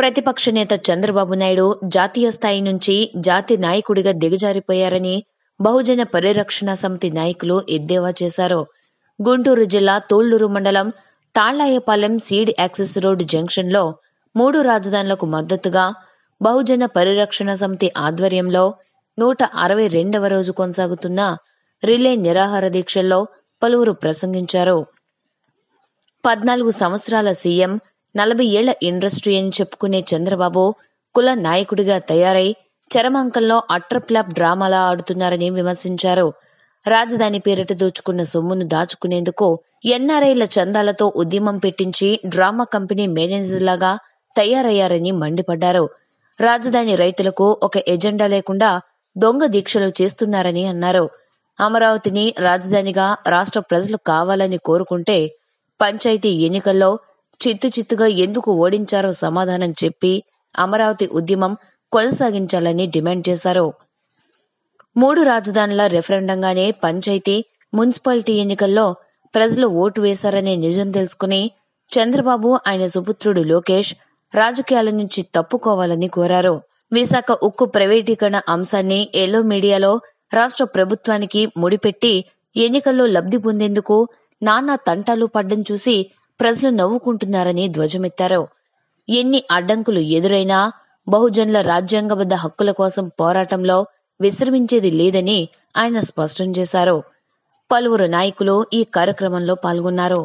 ప్రతిపక్ష నేత చంద్రబాబు నాయుడు జాతీయ స్థాయి నుంచి జాతి నాయకుడిగా దిగజారిపోయారని బహుజన పరిరక్షణ సమితి నాయకులు ఎద్దేవా చేశారు గుంటూరు జిల్లా తోళ్లూరు మండలం తాళ్లాయపాలెం సీడ్ యాక్సెస్ రోడ్ జంక్షన్లో మూడు రాజధానులకు మద్దతుగా బహుజన పరిరక్షణ సమితి ఆధ్వర్యంలో నూట అరవై రెండవ రోజు కొనసాగుతున్న రిలే నిరాహార దీక్షల్లో పలువురు ప్రసంగించారు పద్నాలుగు సంవత్సరాల సీఎం నలభై ఏళ్ల ఇండస్ట్రీ అని చెప్పుకునే చంద్రబాబు కుల నాయకుడిగా తయారై చరమాంకంలో అట్రప్లాప్ డ్రామాలా ఆడుతున్నారని విమర్శించారు రాజధాని పేరిట దోచుకున్న సొమ్మును దాచుకునేందుకు ఎన్ఆర్ఐల చందాలతో ఉద్యమం పెట్టించి డ్రామా కంపెనీ మేనేజర్లాగా తయారయ్యారని మండిపడ్డారు రాజధాని రైతులకు ఒక ఎజెండా లేకుండా దొంగ దీక్షలు చేస్తున్నారని అన్నారు అమరావతిని రాజధానిగా రాష్ట్ర ప్రజలు కావాలని కోరుకుంటే పంచాయతీ ఎన్నికల్లో చిత్తు చిత్తుగా ఎందుకు ఓడించారో సమాధానం చెప్పి అమరావతి ఉద్యమం కొనసాగించాలని డిమాండ్ చేశారు మూడు రాజధానుల రెఫరెండంగానే పంచాయతీ మున్సిపాలిటీ ఎన్నికల్లో ప్రజలు ఓటు వేశారనే నిజం తెలుసుకుని చంద్రబాబు ఆయన సుపుత్రుడు లోకేష్ రాజకీయాల నుంచి తప్పుకోవాలని కోరారు విశాఖ ఉక్కు ప్రైవేటీకరణ అంశాన్ని ఎల్లో మీడియాలో రాష్ట్ర ప్రభుత్వానికి ముడిపెట్టి ఎన్నికల్లో లబ్ధి పొందేందుకు నానా తంటాలు పడ్డం చూసి ప్రజలు నవ్వుకుంటున్నారని ధ్వజమెత్తారు ఎన్ని అడ్డంకులు ఎదురైనా బహుజనుల రాజ్యాంగబద్ధ హక్కుల కోసం పోరాటంలో విశ్రమించేది లేదని ఆయన స్పష్టం చేశారు పలువురు నాయకులు ఈ కార్యక్రమంలో పాల్గొన్నారు